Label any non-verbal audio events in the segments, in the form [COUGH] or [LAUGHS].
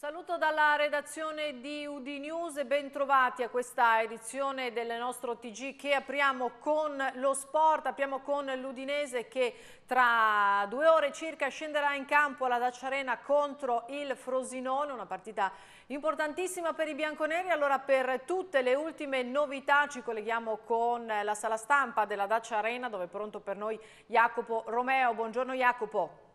Un saluto dalla redazione di UD News e bentrovati a questa edizione del nostro TG che apriamo con lo sport, apriamo con l'Udinese che tra due ore circa scenderà in campo alla Dacia Arena contro il Frosinone, una partita importantissima per i bianconeri. Allora per tutte le ultime novità ci colleghiamo con la sala stampa della Dacia Arena dove è pronto per noi Jacopo Romeo. Buongiorno Jacopo.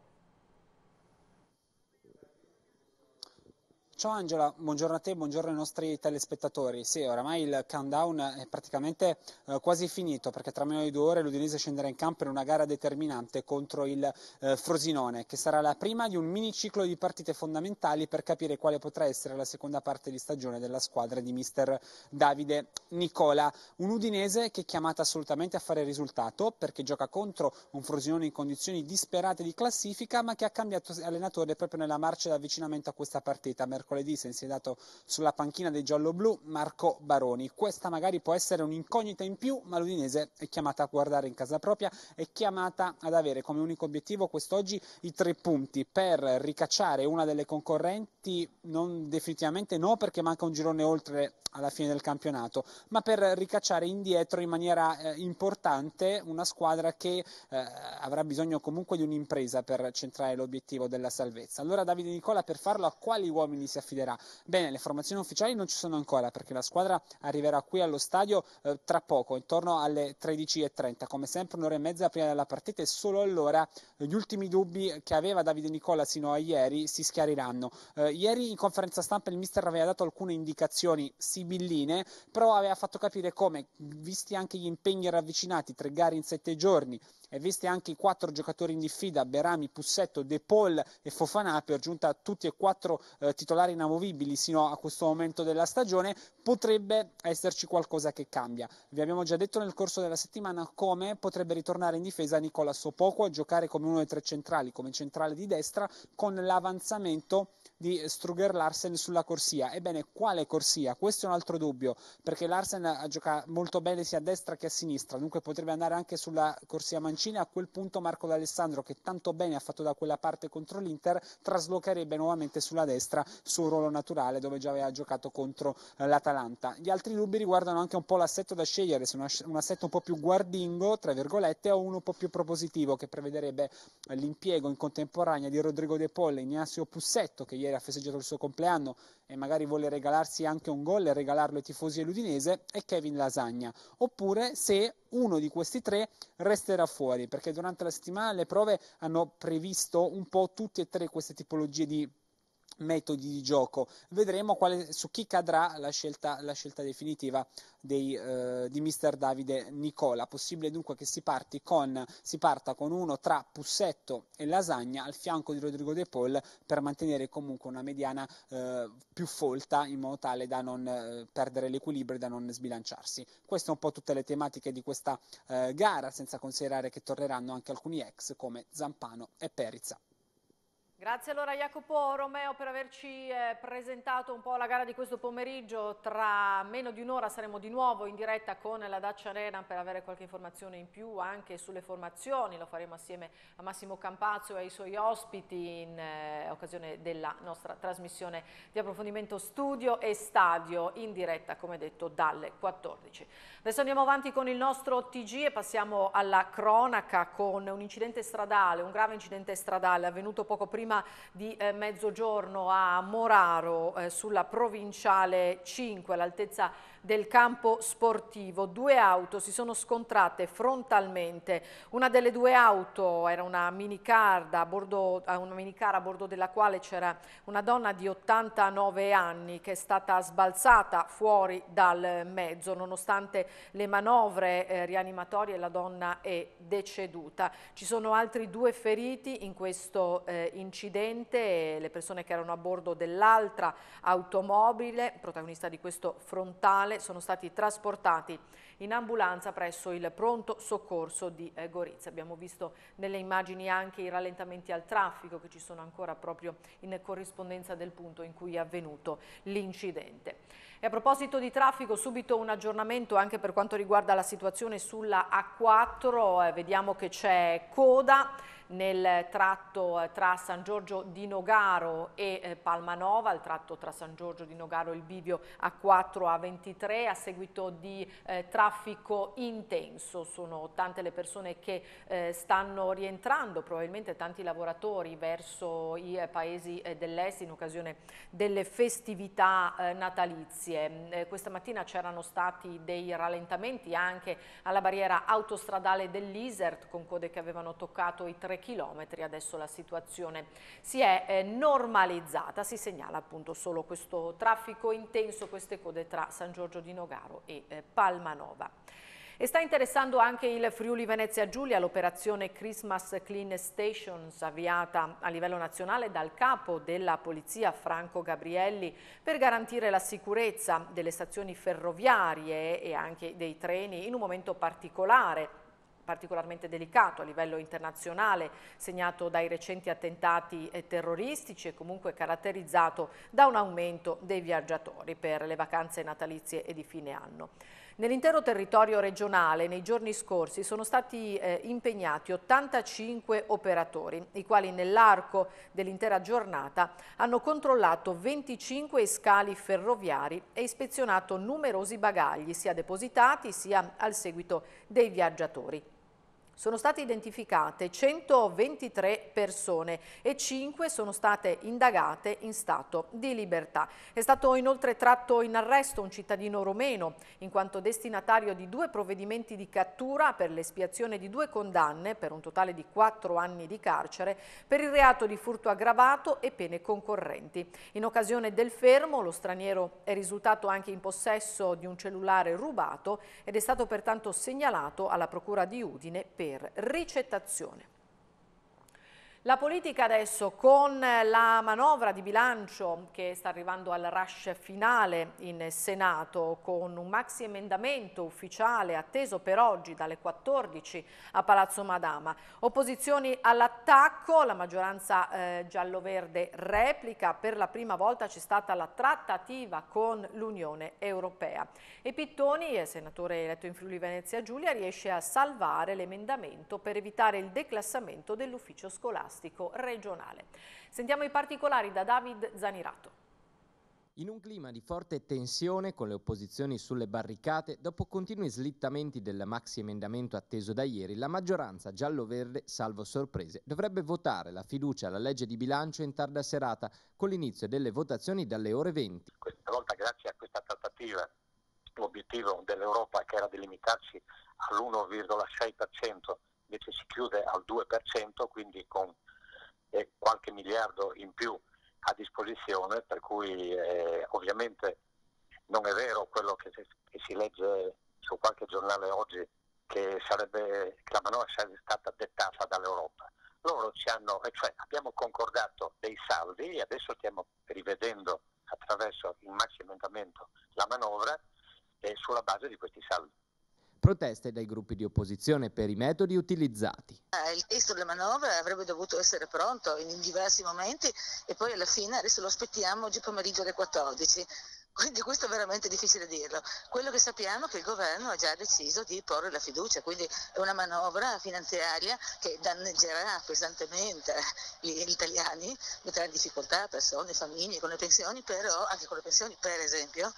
Ciao Angela, buongiorno a te, buongiorno ai nostri telespettatori. Sì, oramai il countdown è praticamente eh, quasi finito perché tra meno di due ore l'Udinese scenderà in campo in una gara determinante contro il eh, Frosinone, che sarà la prima di un miniciclo di partite fondamentali per capire quale potrà essere la seconda parte di stagione della squadra di mister Davide Nicola. Un Udinese che è chiamata assolutamente a fare risultato perché gioca contro un Frosinone in condizioni disperate di classifica ma che ha cambiato allenatore proprio nella marcia d'avvicinamento a questa partita mercoledì mercoledì si è insediato sulla panchina dei gialloblu Marco Baroni. Questa magari può essere un'incognita in più, ma l'Udinese è chiamata a guardare in casa propria, è chiamata ad avere come unico obiettivo quest'oggi i tre punti per ricacciare una delle concorrenti, non definitivamente no perché manca un girone oltre alla fine del campionato, ma per ricacciare indietro in maniera eh, importante una squadra che eh, avrà bisogno comunque di un'impresa per centrare l'obiettivo della salvezza. Allora Davide Nicola per farlo a quali uomini si è affiderà. Bene, le formazioni ufficiali non ci sono ancora perché la squadra arriverà qui allo stadio eh, tra poco, intorno alle 13.30, come sempre un'ora e mezza prima della partita e solo allora gli ultimi dubbi che aveva Davide Nicola sino a ieri si schiariranno. Eh, ieri in conferenza stampa il mister aveva dato alcune indicazioni sibilline, però aveva fatto capire come, visti anche gli impegni ravvicinati, tre gare in sette giorni, e visti anche i quattro giocatori in diffida, Berami, Pussetto, De Paul e Fofanà, per giunta tutti e quattro eh, titolari inamovibili sino a questo momento della stagione, potrebbe esserci qualcosa che cambia. Vi abbiamo già detto nel corso della settimana come potrebbe ritornare in difesa Nicola Sopoco a giocare come uno dei tre centrali, come centrale di destra, con l'avanzamento di Struger Larsen sulla corsia. Ebbene, quale corsia? Questo è un altro dubbio, perché Larsen gioca molto bene sia a destra che a sinistra, dunque potrebbe andare anche sulla corsia mancina. A quel punto Marco D'Alessandro, che tanto bene ha fatto da quella parte contro l'Inter, traslocherebbe nuovamente sulla destra sul ruolo naturale dove già aveva giocato contro eh, l'Atalanta. Gli altri dubbi riguardano anche un po' l'assetto da scegliere, se un assetto un po' più guardingo, tra virgolette, o uno un po' più propositivo, che prevederebbe eh, l'impiego in contemporanea di Rodrigo De Polle Ignacio Pussetto, che ieri ieri ha festeggiato il suo compleanno e magari vuole regalarsi anche un gol e regalarlo ai tifosi dell'Udinese, è Kevin Lasagna. Oppure se uno di questi tre resterà fuori, perché durante la settimana le prove hanno previsto un po' tutte e tre queste tipologie di metodi di gioco. Vedremo quale, su chi cadrà la scelta, la scelta definitiva dei, eh, di mister Davide Nicola. Possibile dunque che si, con, si, parta con uno tra Pussetto e Lasagna al fianco di Rodrigo De Paul per mantenere comunque una mediana eh, più folta in modo tale da non eh, perdere l'equilibrio e da non sbilanciarsi. Queste sono un po' tutte le tematiche di questa eh, gara, senza considerare che torneranno anche alcuni ex come Zampano e Perizza. Grazie allora Jacopo Romeo per averci eh, presentato un po' la gara di questo pomeriggio. Tra meno di un'ora saremo di nuovo in diretta con la Dacia Arena per avere qualche informazione in più anche sulle formazioni. Lo faremo assieme a Massimo Campazzo e ai suoi ospiti in eh, occasione della nostra trasmissione di approfondimento studio e stadio in diretta, come detto, dalle 14. Adesso andiamo avanti con il nostro TG e passiamo alla cronaca con un incidente stradale, un grave incidente stradale avvenuto poco prima prima di eh, mezzogiorno a Moraro eh, sulla provinciale 5 all'altezza del campo sportivo. Due auto si sono scontrate frontalmente. Una delle due auto era una minicar, a bordo, eh, una minicar a bordo della quale c'era una donna di 89 anni che è stata sbalzata fuori dal mezzo. Nonostante le manovre eh, rianimatorie la donna è deceduta. Ci sono altri due feriti in questo eh, incidente incidente, le persone che erano a bordo dell'altra automobile, protagonista di questo frontale, sono stati trasportati in ambulanza presso il pronto soccorso di eh, Gorizia. Abbiamo visto nelle immagini anche i rallentamenti al traffico che ci sono ancora proprio in corrispondenza del punto in cui è avvenuto l'incidente. E a proposito di traffico, subito un aggiornamento anche per quanto riguarda la situazione sulla A4, eh, vediamo che c'è coda nel tratto eh, tra San Giorgio di Nogaro e eh, Palmanova, il tratto tra San Giorgio di Nogaro e il Bivio A4 A23 a seguito di eh, traffico traffico intenso, sono tante le persone che eh, stanno rientrando, probabilmente tanti lavoratori verso i eh, paesi eh, dell'est in occasione delle festività eh, natalizie. Eh, questa mattina c'erano stati dei rallentamenti anche alla barriera autostradale dell'Isert con code che avevano toccato i 3 km, adesso la situazione si è eh, normalizzata, si segnala appunto solo questo traffico intenso, queste code tra San Giorgio di Nogaro e Palmanova. E sta interessando anche il Friuli Venezia Giulia l'operazione Christmas Clean Stations avviata a livello nazionale dal capo della polizia Franco Gabrielli per garantire la sicurezza delle stazioni ferroviarie e anche dei treni in un momento particolare particolarmente delicato a livello internazionale, segnato dai recenti attentati eh, terroristici e comunque caratterizzato da un aumento dei viaggiatori per le vacanze natalizie e di fine anno. Nell'intero territorio regionale nei giorni scorsi sono stati eh, impegnati 85 operatori, i quali nell'arco dell'intera giornata hanno controllato 25 scali ferroviari e ispezionato numerosi bagagli, sia depositati sia al seguito dei viaggiatori. Sono state identificate 123 persone e 5 sono state indagate in stato di libertà. È stato inoltre tratto in arresto un cittadino rumeno, in quanto destinatario di due provvedimenti di cattura per l'espiazione di due condanne, per un totale di 4 anni di carcere, per il reato di furto aggravato e pene concorrenti. In occasione del fermo, lo straniero è risultato anche in possesso di un cellulare rubato ed è stato pertanto segnalato alla Procura di Udine per per ricettazione. La politica adesso con la manovra di bilancio che sta arrivando al rush finale in Senato con un maxi emendamento ufficiale atteso per oggi dalle 14 a Palazzo Madama. Opposizioni all'attacco, la maggioranza eh, giallo-verde replica, per la prima volta c'è stata la trattativa con l'Unione Europea. E Pittoni, eh, senatore eletto in Friuli Venezia Giulia, riesce a salvare l'emendamento per evitare il declassamento dell'ufficio scolastico scolastico regionale. Sentiamo i particolari da David Zanirato. In un clima di forte tensione con le opposizioni sulle barricate, dopo continui slittamenti del maxi emendamento atteso da ieri, la maggioranza giallo-verde, salvo sorprese, dovrebbe votare la fiducia alla legge di bilancio in tarda serata, con l'inizio delle votazioni dalle ore 20. Questa volta, grazie a questa trattativa, l'obiettivo dell'Europa, che era di limitarsi all'1,6% invece si chiude al 2%, quindi con eh, qualche miliardo in più a disposizione, per cui eh, ovviamente non è vero quello che, che, si legge su qualche giornale oggi che, sarebbe, che la manovra sarebbe stata dettata dall'Europa. Loro ci hanno, cioè abbiamo concordato dei saldi e adesso stiamo rivedendo attraverso il maxi emendamento la manovra eh, sulla base di questi saldi proteste dai gruppi di opposizione per i metodi utilizzati. Eh, il testo della manovra avrebbe dovuto essere pronto in diversi momenti e poi alla fine adesso lo aspettiamo oggi pomeriggio alle 14. Quindi questo è veramente difficile dirlo. Quello che sappiamo è che il governo ha già deciso di porre la fiducia, quindi è una manovra finanziaria che danneggerà pesantemente gli italiani, metterà in difficoltà persone, famiglie con le pensioni, però anche con le pensioni per esempio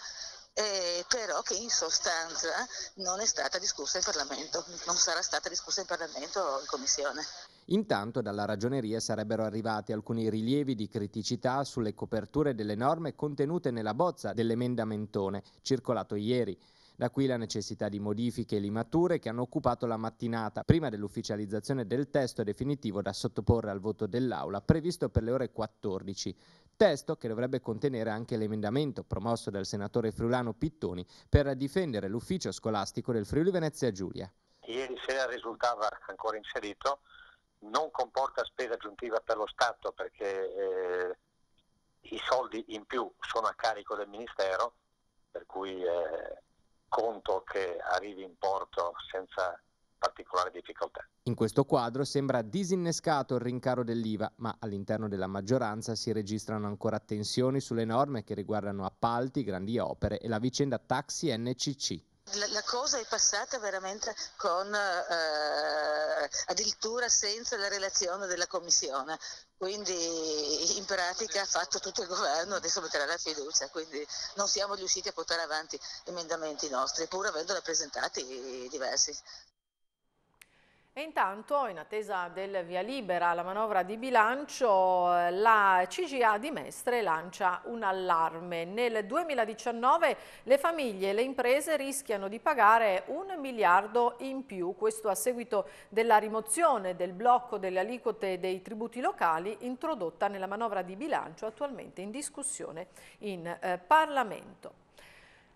eh, però che in sostanza non è stata discussa in Parlamento, non sarà stata discussa in Parlamento o in Commissione. Intanto dalla ragioneria sarebbero arrivati alcuni rilievi di criticità sulle coperture delle norme contenute nella bozza dell'emendamentone circolato ieri. Da qui la necessità di modifiche e limature che hanno occupato la mattinata, prima dell'ufficializzazione del testo definitivo da sottoporre al voto dell'Aula, previsto per le ore 14 testo che dovrebbe contenere anche l'emendamento promosso dal senatore friulano Pittoni per difendere l'ufficio scolastico del Friuli Venezia Giulia. Ieri sera risultava ancora inserito, non comporta spesa aggiuntiva per lo Stato perché eh, i soldi in più sono a carico del Ministero, per cui eh, conto che arrivi in porto senza particolari difficoltà. In questo quadro sembra disinnescato il rincaro dell'IVA, ma all'interno della maggioranza si registrano ancora tensioni sulle norme che riguardano appalti, grandi opere e la vicenda taxi NCC. La, cosa è passata veramente con, eh, addirittura senza la relazione della Commissione, quindi in pratica ha fatto tutto il governo, adesso metterà la fiducia, quindi non siamo riusciti a portare avanti emendamenti nostri, pur avendola presentati diversi. E intanto, in attesa del via libera alla manovra di bilancio, eh, la CGA di Mestre lancia un allarme. Nel 2019 le famiglie e le imprese rischiano di pagare un miliardo in più, questo a seguito della rimozione del blocco delle aliquote dei tributi locali introdotta nella manovra di bilancio attualmente in discussione in eh, Parlamento.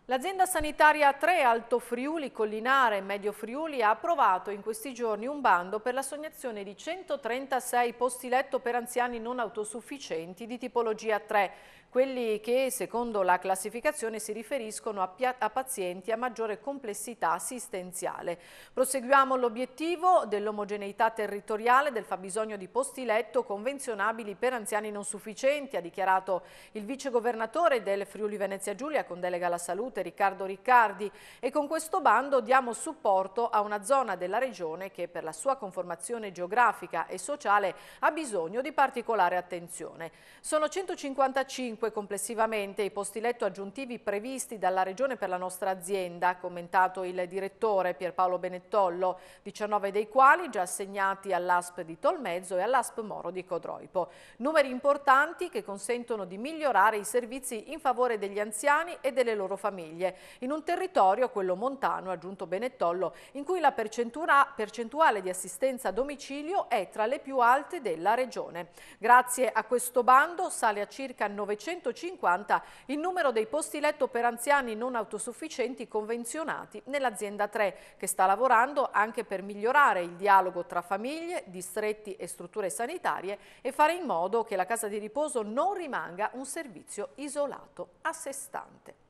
L'azienda sanitaria 3 Alto Friuli, Collinare Medio Friuli ha approvato in questi giorni un bando per l'assegnazione di 136 posti letto per anziani non autosufficienti di tipologia 3 quelli che secondo la classificazione si riferiscono a, a pazienti a maggiore complessità assistenziale. Proseguiamo l'obiettivo dell'omogeneità territoriale del fabbisogno di posti letto convenzionabili per anziani non sufficienti, ha dichiarato il vicegovernatore del Friuli Venezia Giulia con delega alla salute Riccardo Riccardi e con questo bando diamo supporto a una zona della regione che per la sua conformazione geografica e sociale ha bisogno di particolare attenzione. Sono 155 5 complessivamente i posti letto aggiuntivi previsti dalla Regione per la nostra azienda, ha commentato il direttore Pierpaolo Benettollo, 19 dei quali già assegnati all'ASP di Tolmezzo e all'ASP Moro di Codroipo. Numeri importanti che consentono di migliorare i servizi in favore degli anziani e delle loro famiglie, in un territorio, quello montano, ha aggiunto Benettollo, in cui la percentuale di assistenza a domicilio è tra le più alte della Regione. Grazie a questo bando sale a circa 900 450 il numero dei posti letto per anziani non autosufficienti convenzionati nell'azienda 3, che sta lavorando anche per migliorare il dialogo tra famiglie, distretti e strutture sanitarie e fare in modo che la casa di riposo non rimanga un servizio isolato, a sé stante.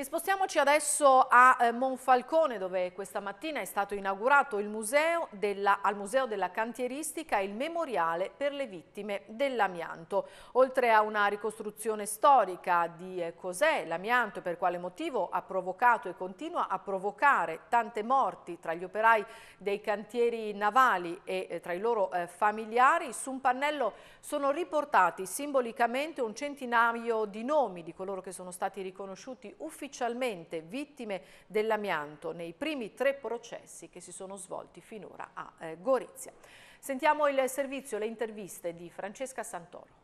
E spostiamoci adesso a eh, Monfalcone dove questa mattina è stato inaugurato museo della, al Museo della Cantieristica il memoriale per le vittime dell'amianto. Oltre a una ricostruzione storica di eh, cos'è l'amianto e per quale motivo ha provocato e continua a provocare tante morti tra gli operai dei cantieri navali e eh, tra i loro familiari, su un pannello sono riportati simbolicamente un centinaio di nomi di coloro che sono stati riconosciuti ufficialmente ufficialmente vittime dell'amianto nei primi tre processi che si sono svolti finora a eh, Gorizia. Sentiamo il servizio, le interviste di Francesca Santoro.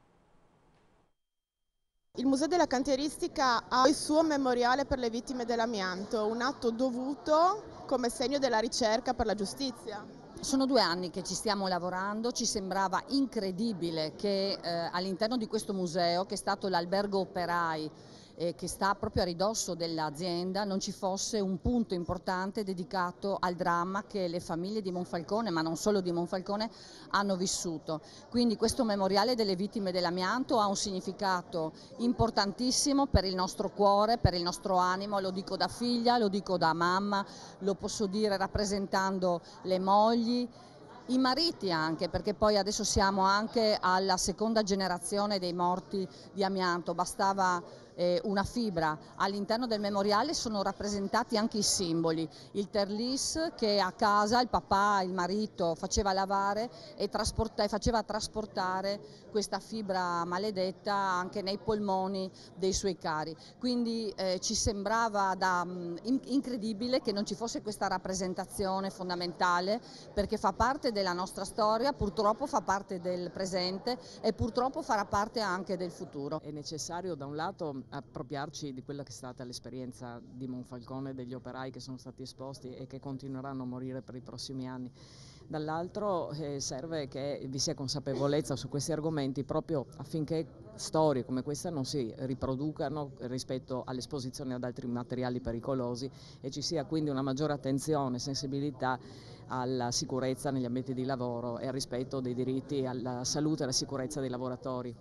Il Museo della Cantieristica ha il suo memoriale per le vittime dell'amianto, un atto dovuto come segno della ricerca per la giustizia. Sono due anni che ci stiamo lavorando, ci sembrava incredibile che eh, all'interno di questo museo, che è stato l'albergo operai eh, che sta proprio a ridosso dell'azienda non ci fosse un punto importante dedicato al dramma che le famiglie di Monfalcone, ma non solo di Monfalcone, hanno vissuto. Quindi questo memoriale delle vittime dell'amianto ha un significato importantissimo per il nostro cuore, per il nostro animo, lo dico da figlia, lo dico da mamma, lo posso dire rappresentando le mogli i mariti anche, perché poi adesso siamo anche alla seconda generazione dei morti di amianto, bastava eh, una fibra. All'interno del memoriale sono rappresentati anche i simboli. Il Terlis che a casa il papà, il marito faceva lavare e, trasporta, e faceva trasportare questa fibra maledetta anche nei polmoni dei suoi cari. Quindi eh, ci sembrava da, mh, mm, incredibile che non ci fosse questa rappresentazione fondamentale perché fa parte della nostra storia, purtroppo fa parte del presente e purtroppo farà parte anche del futuro. È necessario da un lato appropriarci di quella che è stata l'esperienza di Monfalcone e degli operai che sono stati esposti e che continueranno a morire per i prossimi anni. Dall'altro eh, serve che vi sia consapevolezza su questi argomenti proprio affinché storie come questa non si riproducano rispetto all'esposizione ad altri materiali pericolosi e ci sia quindi una maggiore attenzione e sensibilità alla sicurezza negli ambienti di lavoro e al rispetto dei diritti alla salute e alla sicurezza dei lavoratori.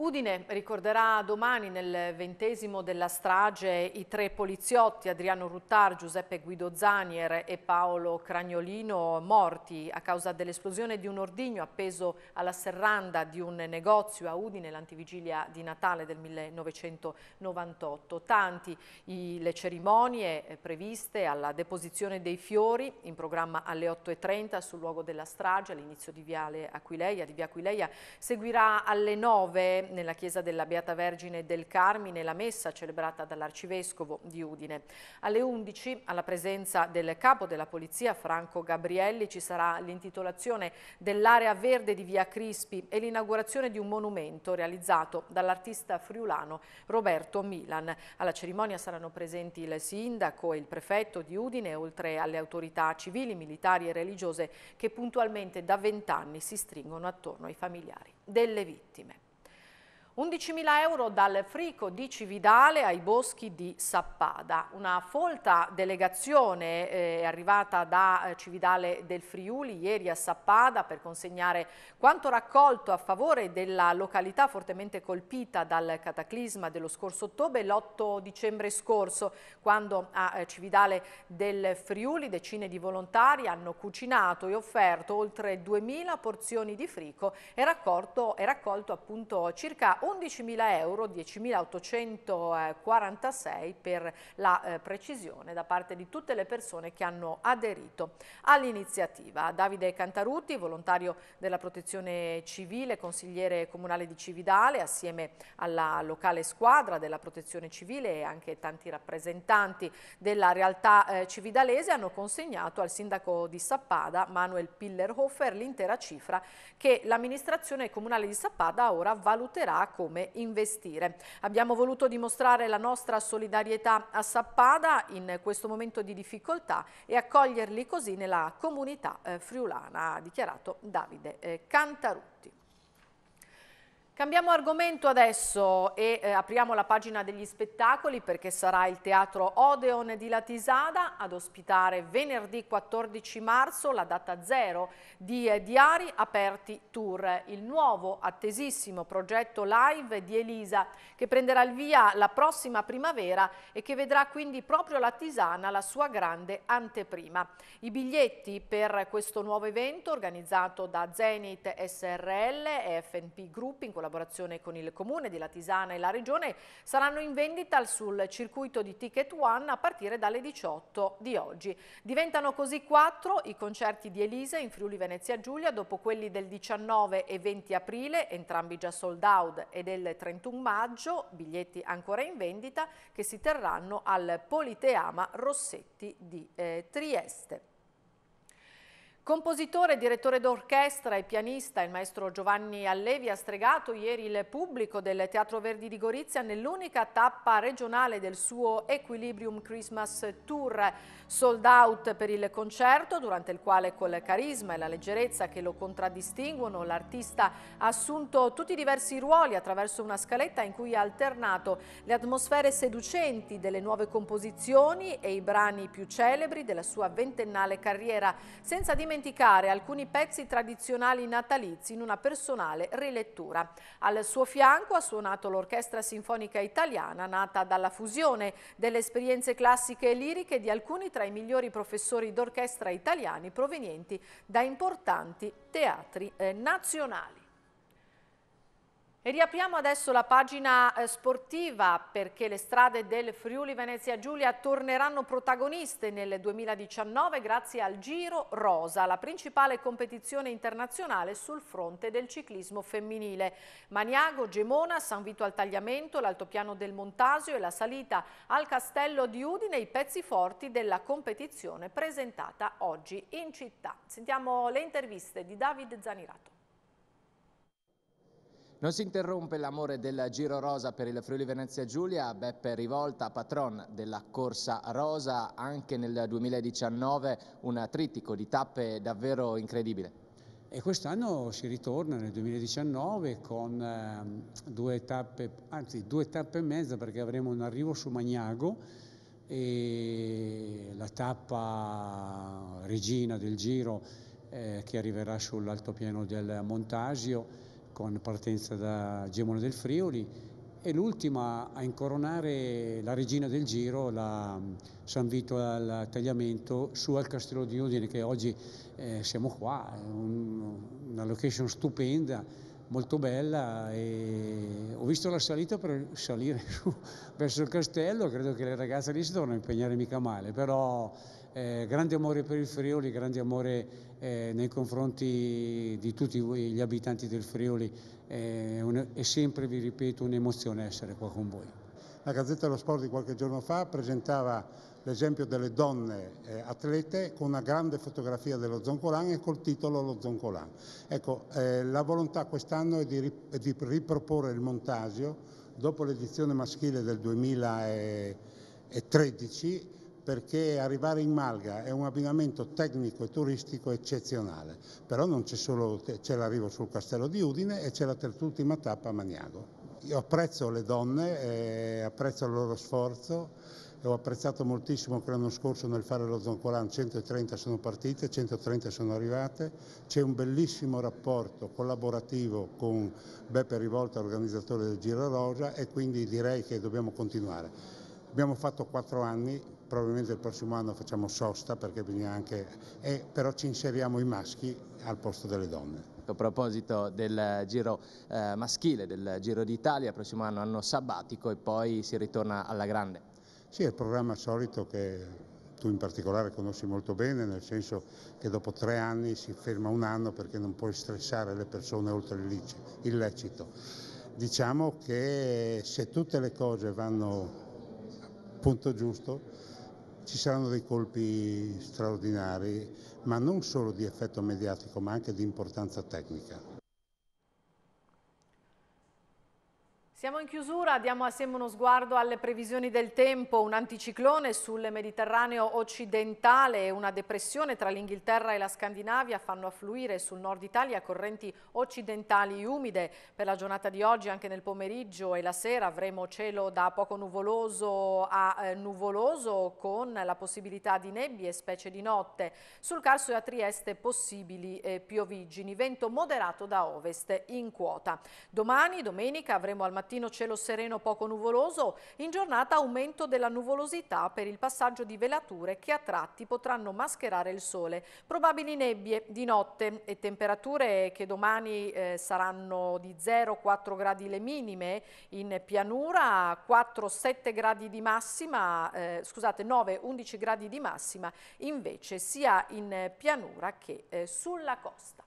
Udine ricorderà domani nel ventesimo della strage i tre poliziotti Adriano Ruttar, Giuseppe Guido Zanier e Paolo Cragnolino morti a causa dell'esplosione di un ordigno appeso alla serranda di un negozio a Udine l'antivigilia di Natale del 1998. Tanti i, le cerimonie eh, previste alla deposizione dei fiori in programma alle 8.30 sul luogo della strage all'inizio di di Via Aquileia seguirà alle 9 nella chiesa della Beata Vergine del Carmine la messa celebrata dall'arcivescovo di Udine. Alle 11 alla presenza del capo della polizia Franco Gabrielli ci sarà l'intitolazione dell'area verde di via Crispi e l'inaugurazione di un monumento realizzato dall'artista friulano Roberto Milan. Alla cerimonia saranno presenti il sindaco e il prefetto di Udine oltre alle autorità civili, militari e religiose che puntualmente da vent'anni si stringono attorno ai familiari delle vittime. 11.000 euro dal frico di Cividale ai boschi di Sappada. Una folta delegazione eh, è arrivata da eh, Cividale del Friuli ieri a Sappada per consegnare quanto raccolto a favore della località fortemente colpita dal cataclisma dello scorso ottobre, l'8 dicembre scorso, quando a eh, Cividale del Friuli decine di volontari hanno cucinato e offerto oltre 2.000 porzioni di frico e raccolto, e raccolto appunto circa 11.000 euro, 10.846 per la eh, precisione da parte di tutte le persone che hanno aderito all'iniziativa. Davide Cantaruti, volontario della protezione civile, consigliere comunale di Cividale, assieme alla locale squadra della protezione civile e anche tanti rappresentanti della realtà eh, cividalese hanno consegnato al sindaco di Sappada, Manuel Pillerhofer, l'intera cifra che l'amministrazione comunale di Sappada ora valuterà come investire. Abbiamo voluto dimostrare la nostra solidarietà a Sappada in questo momento di difficoltà e accoglierli così nella comunità eh, friulana, ha dichiarato Davide eh, Cantarutti. Cambiamo argomento adesso e eh, apriamo la pagina degli spettacoli perché sarà il Teatro Odeon di Latisada ad ospitare venerdì 14 marzo la data zero di eh, Diari Aperti Tour, il nuovo attesissimo progetto live di Elisa che prenderà il via la prossima primavera e che vedrà quindi proprio Latisana la sua grande anteprima. I biglietti per questo nuovo evento organizzato da Zenit SRL e FNP Group in collaborazione collaborazione con il Comune di Latisana e la Regione, saranno in vendita sul circuito di Ticket One a partire dalle 18 di oggi. Diventano così quattro i concerti di Elisa in Friuli Venezia Giulia dopo quelli del 19 e 20 aprile, entrambi già sold out, e del 31 maggio, biglietti ancora in vendita, che si terranno al Politeama Rossetti di eh, Trieste. Compositore, direttore d'orchestra e pianista, il maestro Giovanni Allevi ha stregato ieri il pubblico del Teatro Verdi di Gorizia nell'unica tappa regionale del suo Equilibrium Christmas Tour, sold out per il concerto, durante il quale col carisma e la leggerezza che lo contraddistinguono l'artista ha assunto tutti i diversi ruoli attraverso una scaletta in cui ha alternato le atmosfere seducenti delle nuove composizioni e i brani più celebri della sua ventennale carriera, senza dimenticare dimenticare alcuni pezzi tradizionali natalizi in una personale rilettura. Al suo fianco ha suonato l'Orchestra Sinfonica Italiana, nata dalla fusione delle esperienze classiche e liriche di alcuni tra i migliori professori d'orchestra italiani provenienti da importanti teatri eh, nazionali. E riapriamo adesso la pagina eh, sportiva perché le strade del Friuli Venezia Giulia torneranno protagoniste nel 2019 grazie al Giro Rosa, la principale competizione internazionale sul fronte del ciclismo femminile. Maniago, Gemona, San Vito al Tagliamento, l'altopiano del Montasio e la salita al Castello di Udine, i pezzi forti della competizione presentata oggi in città. Sentiamo le interviste di David Zanirato. Non si interrompe l'amore del Giro Rosa per il Friuli Venezia Giulia, Beppe Rivolta, patron della Corsa Rosa, anche nel 2019 un trittico di tappe davvero incredibile. E quest'anno si ritorna nel 2019 con ehm, due tappe, anzi due tappe e mezza perché avremo un arrivo su Magnago e la tappa regina del giro eh, che arriverà sull'altopiano del Montasio con partenza da Gemone del Friuli e l'ultima a incoronare la regina del Giro, la mm, San Vito al Tagliamento, su al Castello di Udine, che oggi eh, siamo qua, un, una location stupenda, molto bella e ho visto la salita per salire [LAUGHS] su verso il castello, credo che le ragazze lì si devono impegnare mica male, però eh, grande amore per il Friuli, grande amore eh, nei confronti di tutti gli abitanti del Friuli. Eh, un, è sempre, vi ripeto, un'emozione essere qua con voi. La Gazzetta dello Sport di qualche giorno fa presentava l'esempio delle donne eh, atlete con una grande fotografia dello Zoncolan e col titolo Lo Zoncolan. Ecco, eh, la volontà quest'anno è di, rip- di, riproporre il montaggio dopo l'edizione maschile del 2013 perché arrivare in Malga è un abbinamento tecnico e turistico eccezionale, però non c'è solo c'è l'arrivo sul castello di Udine e c'è la terz'ultima tappa a Maniago. Io apprezzo le donne, eh, apprezzo il loro sforzo, ho apprezzato moltissimo che l'anno scorso nel fare lo Zoncolan 130 sono partite, 130 sono arrivate, c'è un bellissimo rapporto collaborativo con Beppe Rivolta, organizzatore del Giro Rosa e quindi direi che dobbiamo continuare. Abbiamo fatto quattro anni, probabilmente il prossimo anno facciamo sosta perché bisogna anche, eh, però ci inseriamo i maschi al posto delle donne. A proposito del giro eh, maschile, del Giro d'Italia, prossimo anno anno sabbatico e poi si ritorna alla grande. Sì, è il programma solito che tu in particolare conosci molto bene, nel senso che dopo tre anni si ferma un anno perché non puoi stressare le persone oltre il lecito. Diciamo che se tutte le cose vanno punto giusto, ci saranno dei colpi straordinari, ma non solo di effetto mediatico, ma anche di importanza tecnica. Siamo in chiusura, diamo assieme uno sguardo alle previsioni del tempo, un anticiclone sul Mediterraneo occidentale e una depressione tra l'Inghilterra e la Scandinavia fanno affluire sul nord Italia correnti occidentali umide. Per la giornata di oggi, anche nel pomeriggio e la sera, avremo cielo da poco nuvoloso a eh, nuvoloso con la possibilità di nebbie, specie di notte. Sul Carso e a Trieste possibili eh, piovigini, vento moderato da ovest in quota. Domani, domenica, avremo al mattino mattino cielo sereno poco nuvoloso, in giornata aumento della nuvolosità per il passaggio di velature che a tratti potranno mascherare il sole. Probabili nebbie di notte e temperature che domani eh, saranno di 0-4 gradi le minime in pianura, 4-7 gradi di massima, eh, scusate 9-11 gradi di massima invece sia in pianura che eh, sulla costa.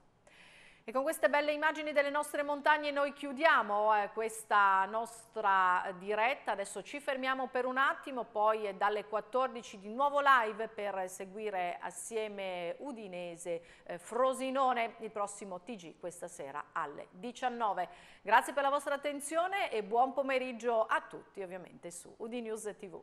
E con queste belle immagini delle nostre montagne noi chiudiamo eh, questa nostra diretta, adesso ci fermiamo per un attimo, poi dalle 14 di nuovo live per seguire assieme Udinese eh, Frosinone il prossimo TG questa sera alle 19. Grazie per la vostra attenzione e buon pomeriggio a tutti ovviamente su Udinews TV.